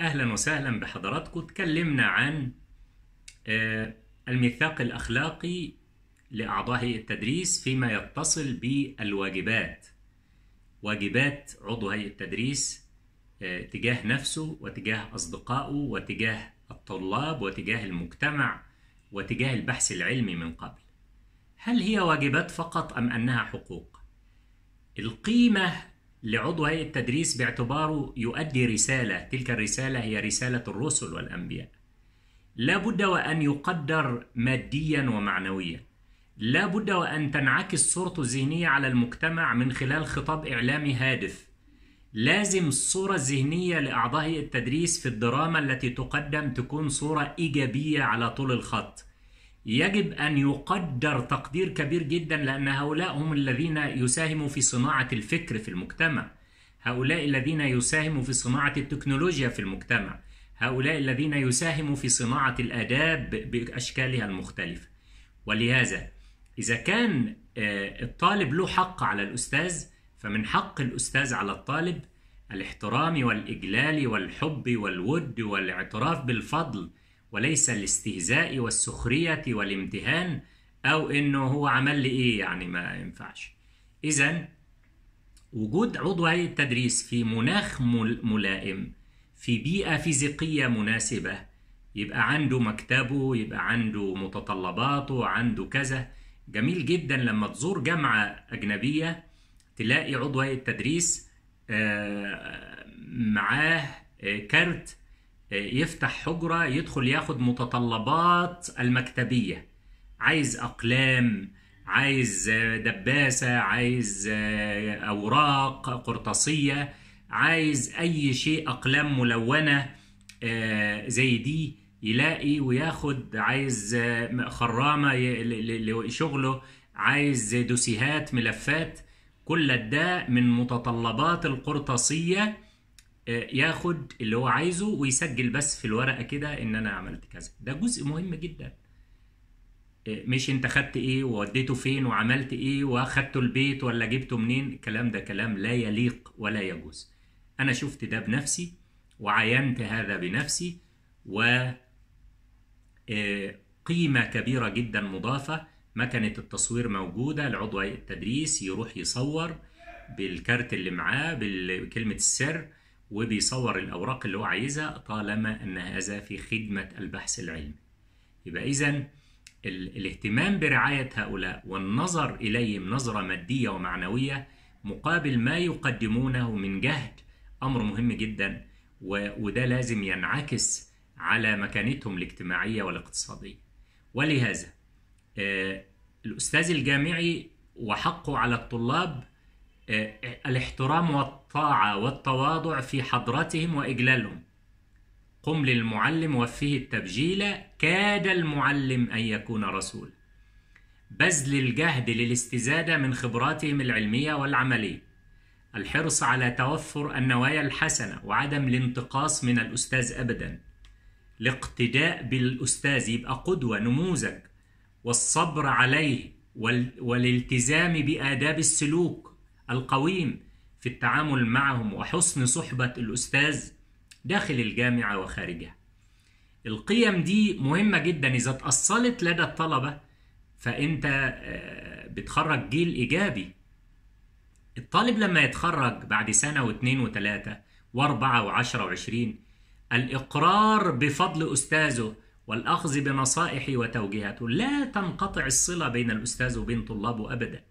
اهلا وسهلا بحضراتكم تكلمنا عن آه، الميثاق الاخلاقي لاعضاء هيئه التدريس فيما يتصل بالواجبات واجبات عضو هيئه التدريس آه، تجاه نفسه وتجاه اصدقائه وتجاه الطلاب وتجاه المجتمع وتجاه البحث العلمي من قبل هل هي واجبات فقط ام انها حقوق القيمه لعضو هيئة التدريس باعتباره يؤدي رسالة تلك الرسالة هي رسالة الرسل والأنبياء لا بد وأن يقدر ماديا ومعنويا لا بد وأن تنعكس صورته الذهنية على المجتمع من خلال خطاب إعلامي هادف لازم الصورة الذهنية لأعضاء التدريس في الدراما التي تقدم تكون صورة إيجابية على طول الخط يجب أن يقدر تقدير كبير جدا لأن هؤلاء هم الذين يساهموا في صناعة الفكر في المجتمع هؤلاء الذين يساهموا في صناعة التكنولوجيا في المجتمع هؤلاء الذين يساهموا في صناعة الآداب بأشكالها المختلفة ولهذا إذا كان آه، الطالب له حق على الأستاذ فمن حق الأستاذ على الطالب الاحترام والإجلال والحب والود والاعتراف بالفضل وليس الاستهزاء والسخرية والامتهان أو إنه هو عمل لي إيه يعني ما ينفعش إذا وجود عضو هيئة التدريس في مناخ ملائم في بيئة فيزيقية مناسبة يبقى عنده مكتبه يبقى عنده متطلباته عنده كذا جميل جدا لما تزور جامعة أجنبية تلاقي عضو هيئة تدريس آه، معاه آه، كارت يفتح حجرة يدخل ياخد متطلبات المكتبية عايز أقلام عايز دباسة عايز آه، أوراق قرطاسية عايز أي شيء أقلام ملونة آه، زي دي يلاقي وياخد عايز آه، خرامة لشغله عايز دوسيهات ملفات كل ده من متطلبات القرطاسية ياخد اللي هو عايزه ويسجل بس في الورقه كده ان انا عملت كذا ده جزء مهم جدا آه، مش انت خدت ايه ووديته فين وعملت ايه واخدته البيت ولا جبته منين الكلام ده كلام لا يليق ولا يجوز انا شفت ده بنفسي وعاينت هذا بنفسي و آه، قيمه كبيره جدا مضافه مكنه التصوير موجوده العضو التدريس يروح يصور بالكارت اللي معاه بكلمه السر وبيصور الأوراق اللي هو عايزها طالما أن هذا في خدمة البحث العلمي يبقى إذا الاهتمام برعاية هؤلاء والنظر إليهم نظرة مادية ومعنوية مقابل ما يقدمونه من جهد أمر مهم جدا وده لازم ينعكس على مكانتهم الاجتماعية والاقتصادية ولهذا آه، الأستاذ الجامعي وحقه على الطلاب آه، آه، الاحترام والطاعة والتواضع في حضرتهم وإجلالهم قم للمعلم وفيه التبجيل كاد المعلم أن يكون رسول بذل الجهد للاستزادة من خبراتهم العلمية والعملية الحرص على توفر النوايا الحسنة وعدم الانتقاص من الأستاذ أبدا الاقتداء بالأستاذ يبقى قدوة نموذج والصبر عليه والالتزام بآداب السلوك القويم في التعامل معهم وحسن صحبة الأستاذ داخل الجامعة وخارجها. القيم دي مهمة جدا إذا اتأصلت لدى الطلبة فأنت آه، بتخرج جيل إيجابي. الطالب لما يتخرج بعد سنة واتنين وتلاتة وأربعة وعشرة وعشرين الإقرار بفضل أستاذه والأخذ بنصائحه وتوجيهاته لا تنقطع الصلة بين الأستاذ وبين طلابه أبدا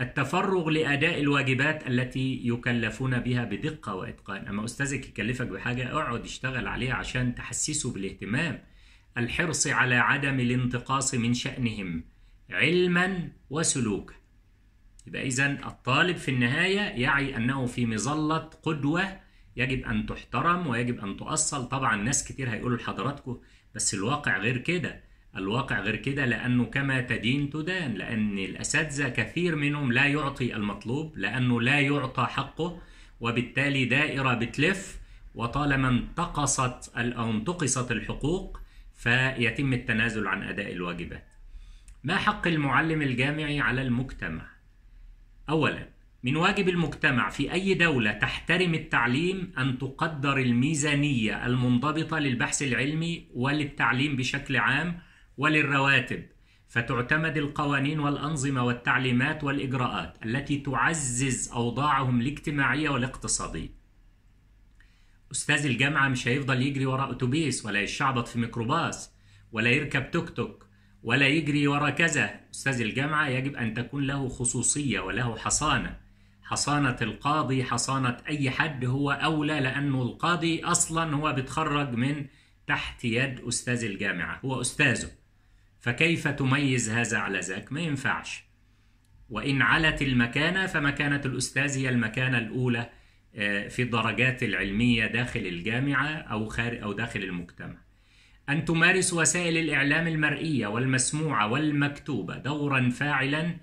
التفرغ لأداء الواجبات التي يكلفون بها بدقة وإتقان أما أستاذك يكلفك بحاجة اقعد اشتغل عليها عشان تحسسه بالاهتمام الحرص على عدم الانتقاص من شأنهم علما وسلوكا يبقى إذا الطالب في النهاية يعي أنه في مظلة قدوة يجب أن تحترم ويجب أن تؤصل طبعا ناس كتير هيقولوا لحضراتكم بس الواقع غير كده الواقع غير كده لأنه كما تدين تدان لأن الأساتذة كثير منهم لا يعطي المطلوب لأنه لا يعطى حقه وبالتالي دائرة بتلف وطالما انتقصت أو انتقصت الحقوق فيتم التنازل عن أداء الواجبات ما حق المعلم الجامعي على المجتمع؟ أولا من واجب المجتمع في أي دولة تحترم التعليم أن تقدر الميزانية المنضبطة للبحث العلمي وللتعليم بشكل عام وللرواتب فتعتمد القوانين والأنظمة والتعليمات والإجراءات التي تعزز أوضاعهم الاجتماعية والاقتصادية أستاذ الجامعة مش هيفضل يجري وراء أتوبيس ولا يشعبط في ميكروباص ولا يركب توك توك ولا يجري وراء كذا أستاذ الجامعة يجب أن تكون له خصوصية وله حصانة حصانة القاضي حصانة أي حد هو أولى لأنه القاضي أصلا هو بيتخرج من تحت يد أستاذ الجامعة هو أستاذه فكيف تميز هذا على ذاك ما ينفعش وإن علت المكانة فمكانة الأستاذ هي المكانة الأولى آه، في الدرجات العلمية داخل الجامعة أو خارج أو داخل المجتمع. أن تمارس وسائل الإعلام المرئية والمسموعة والمكتوبة دورا فاعلا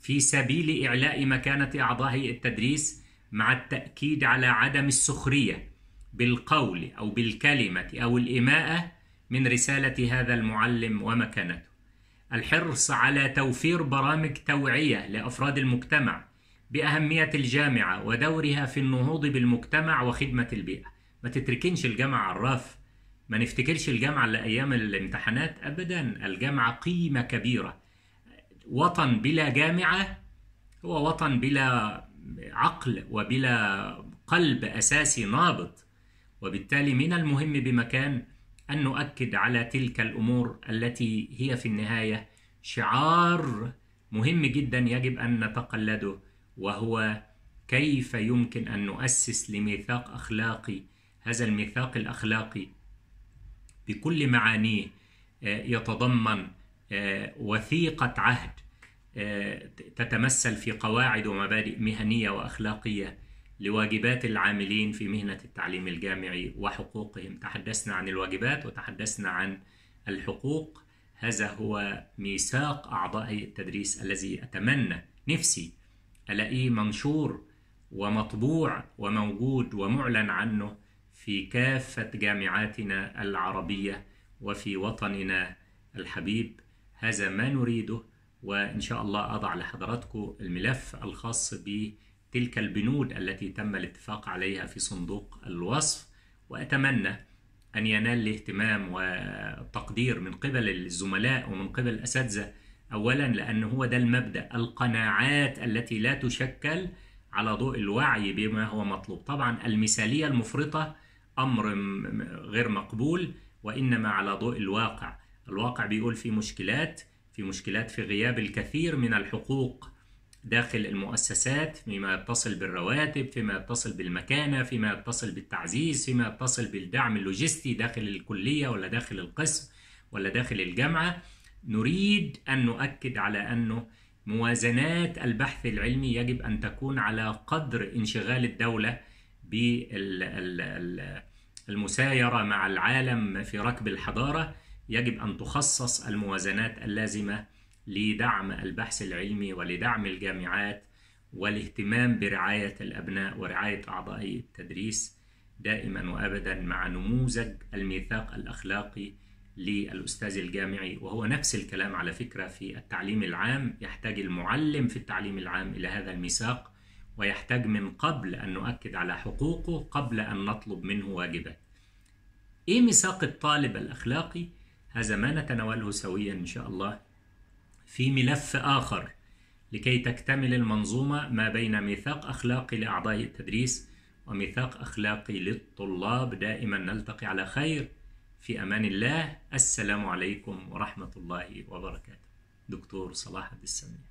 في سبيل إعلاء مكانة أعضاء التدريس مع التأكيد على عدم السخرية بالقول أو بالكلمة أو الإماءة من رسالة هذا المعلم ومكانته الحرص على توفير برامج توعية لأفراد المجتمع بأهمية الجامعة ودورها في النهوض بالمجتمع وخدمة البيئة ما تتركنش الجامعة على الرف ما نفتكرش الجامعة لأيام الامتحانات أبدا الجامعة قيمة كبيرة وطن بلا جامعة هو وطن بلا عقل وبلا قلب أساسي نابض وبالتالي من المهم بمكان أن نؤكد على تلك الأمور التي هي في النهاية شعار مهم جدا يجب أن نتقلده وهو كيف يمكن أن نؤسس لميثاق أخلاقي هذا الميثاق الأخلاقي بكل معانيه آه، يتضمن آه، وثيقة عهد آه، تتمثل في قواعد ومبادئ مهنية وأخلاقية لواجبات العاملين في مهنة التعليم الجامعي وحقوقهم تحدثنا عن الواجبات وتحدثنا عن الحقوق هذا هو ميثاق أعضاء هيئة التدريس الذي أتمنى نفسي ألاقيه منشور ومطبوع وموجود ومعلن عنه في كافة جامعاتنا العربية وفي وطننا الحبيب هذا ما نريده وإن شاء الله أضع لحضراتكم الملف الخاص به تلك البنود التي تم الاتفاق عليها في صندوق الوصف وأتمنى أن ينال الاهتمام والتقدير من قبل الزملاء ومن قبل الأساتذة أولا لأن هو ده المبدأ القناعات التي لا تشكل على ضوء الوعي بما هو مطلوب طبعا المثالية المفرطة أمر غير مقبول وإنما على ضوء الواقع الواقع بيقول في مشكلات في مشكلات في غياب الكثير من الحقوق داخل المؤسسات فيما يتصل بالرواتب فيما يتصل بالمكانة فيما يتصل بالتعزيز فيما يتصل بالدعم اللوجستي داخل الكلية ولا داخل القسم ولا داخل الجامعة نريد أن نؤكد على أنه موازنات البحث العلمي يجب أن تكون على قدر انشغال الدولة بالمسايرة مع العالم في ركب الحضارة يجب أن تخصص الموازنات اللازمة لدعم البحث العلمي ولدعم الجامعات والاهتمام برعاية الأبناء ورعاية أعضائي التدريس دائما وأبدا مع نموذج الميثاق الأخلاقي للأستاذ الجامعي وهو نفس الكلام على فكرة في التعليم العام يحتاج المعلم في التعليم العام إلى هذا الميثاق ويحتاج من قبل أن نؤكد على حقوقه قبل أن نطلب منه واجبات إيه ميثاق الطالب الأخلاقي؟ هذا ما نتناوله سويا إن شاء الله في ملف آخر لكي تكتمل المنظومة ما بين ميثاق أخلاقي لأعضاء التدريس وميثاق أخلاقي للطلاب دائما نلتقي على خير في أمان الله السلام عليكم ورحمة الله وبركاته دكتور صلاح عبد